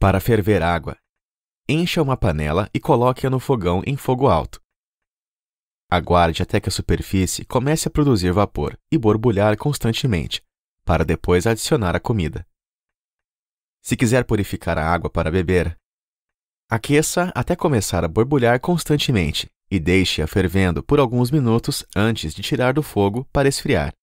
Para ferver água, encha uma panela e coloque-a no fogão em fogo alto. Aguarde até que a superfície comece a produzir vapor e borbulhar constantemente, para depois adicionar a comida. Se quiser purificar a água para beber, aqueça até começar a borbulhar constantemente e deixe-a fervendo por alguns minutos antes de tirar do fogo para esfriar.